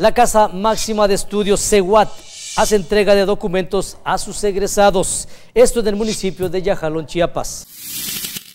La Casa Máxima de Estudios CEWAT hace entrega de documentos a sus egresados, esto en el municipio de Yajalón, Chiapas.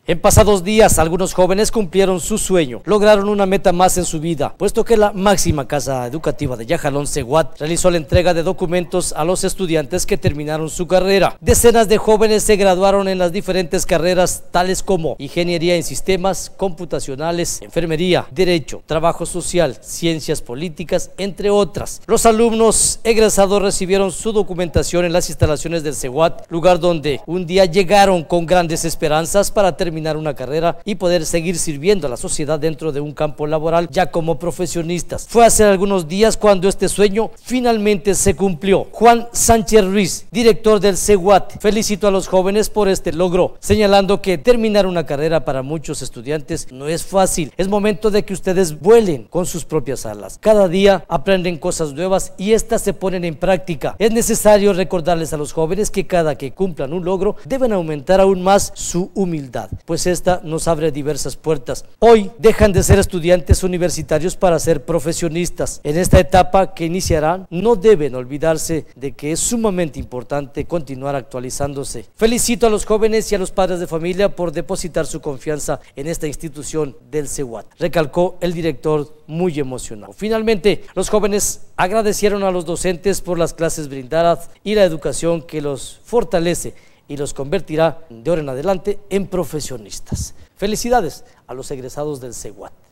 En pasados días, algunos jóvenes cumplieron su sueño, lograron una meta más en su vida, puesto que la máxima casa educativa de Yajalón, Seguat, realizó la entrega de documentos a los estudiantes que terminaron su carrera. Decenas de jóvenes se graduaron en las diferentes carreras, tales como Ingeniería en Sistemas, Computacionales, Enfermería, Derecho, Trabajo Social, Ciencias Políticas, entre otras. Los alumnos egresados recibieron su documentación en las instalaciones del Seguat, lugar donde un día llegaron con grandes esperanzas para terminar terminar una carrera y poder seguir sirviendo a la sociedad dentro de un campo laboral ya como profesionistas. Fue hace algunos días cuando este sueño finalmente se cumplió. Juan Sánchez Ruiz, director del CEWAT, felicito a los jóvenes por este logro, señalando que terminar una carrera para muchos estudiantes no es fácil. Es momento de que ustedes vuelen con sus propias alas. Cada día aprenden cosas nuevas y estas se ponen en práctica. Es necesario recordarles a los jóvenes que cada que cumplan un logro deben aumentar aún más su humildad pues esta nos abre diversas puertas. Hoy dejan de ser estudiantes universitarios para ser profesionistas. En esta etapa que iniciarán, no deben olvidarse de que es sumamente importante continuar actualizándose. Felicito a los jóvenes y a los padres de familia por depositar su confianza en esta institución del CEWAT. recalcó el director muy emocionado. Finalmente, los jóvenes agradecieron a los docentes por las clases brindadas y la educación que los fortalece y los convertirá de ahora en adelante en profesionistas. Felicidades a los egresados del CEWAT.